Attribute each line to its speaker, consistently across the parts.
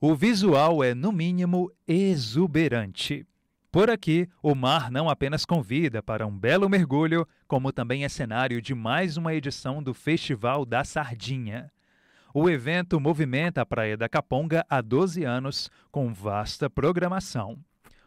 Speaker 1: O visual é, no mínimo, exuberante. Por aqui, o mar não apenas convida para um belo mergulho, como também é cenário de mais uma edição do Festival da Sardinha. O evento movimenta a Praia da Caponga há 12 anos, com vasta programação.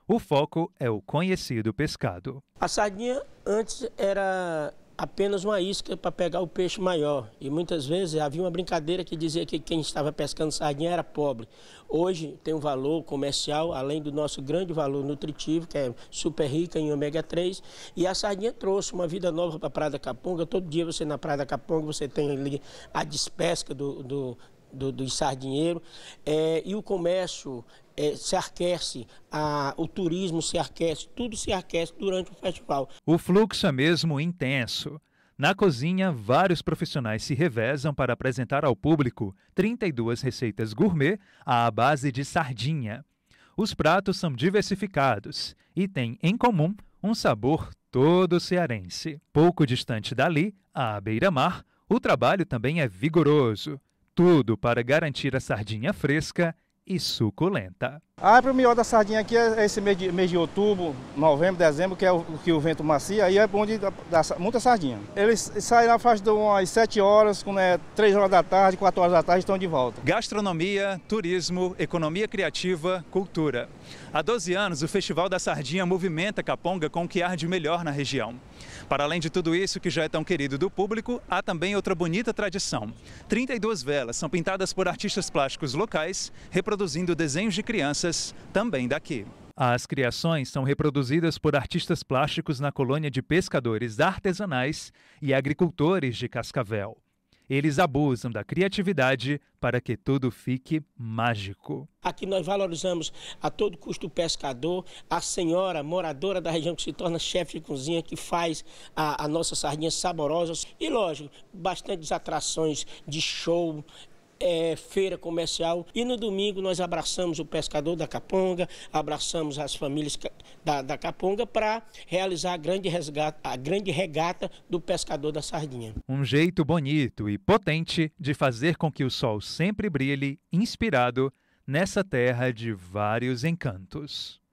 Speaker 1: O foco é o conhecido pescado.
Speaker 2: A sardinha antes era apenas uma isca para pegar o peixe maior. E muitas vezes havia uma brincadeira que dizia que quem estava pescando sardinha era pobre. Hoje tem um valor comercial, além do nosso grande valor nutritivo, que é super rica em ômega 3. E a sardinha trouxe uma vida nova para a Praia da Capunga. Todo dia você na Praia da Capunga, você tem ali a despesca do, do do, sardinheiro é, e o comércio é, se aquece, a, o turismo se aquece, tudo se aquece durante o festival.
Speaker 1: O fluxo é mesmo intenso. Na cozinha, vários profissionais se revezam para apresentar ao público 32 receitas gourmet à base de sardinha. Os pratos são diversificados e têm em comum um sabor todo cearense. Pouco distante dali, à beira-mar, o trabalho também é vigoroso tudo para garantir a sardinha fresca e suculenta.
Speaker 3: A ah, época melhor da sardinha aqui é esse mês de, mês de outubro, novembro, dezembro, que é o que o vento macia, aí é bom de muita sardinha. Eles saem na faixa de umas 7 horas, quando é 3 horas da tarde, 4 horas da tarde estão de volta.
Speaker 1: Gastronomia, turismo, economia criativa, cultura. Há 12 anos, o Festival da Sardinha movimenta Caponga com o que arde melhor na região. Para além de tudo isso, que já é tão querido do público, há também outra bonita tradição. 32 velas são pintadas por artistas plásticos locais, reproduzindo desenhos de crianças artistas também daqui. As criações são reproduzidas por artistas plásticos na colônia de pescadores artesanais e agricultores de Cascavel. Eles abusam da criatividade para que tudo fique mágico.
Speaker 2: Aqui nós valorizamos a todo custo o pescador, a senhora moradora da região que se torna chefe de cozinha, que faz a, a nossa sardinha saborosa. E lógico, bastantes atrações de show, é, feira comercial. E no domingo nós abraçamos o pescador da Caponga, abraçamos as famílias da, da Caponga para realizar a grande, resgata, a grande regata do pescador da sardinha.
Speaker 1: Um jeito bonito e potente de fazer com que o sol sempre brilhe, inspirado nessa terra de vários encantos.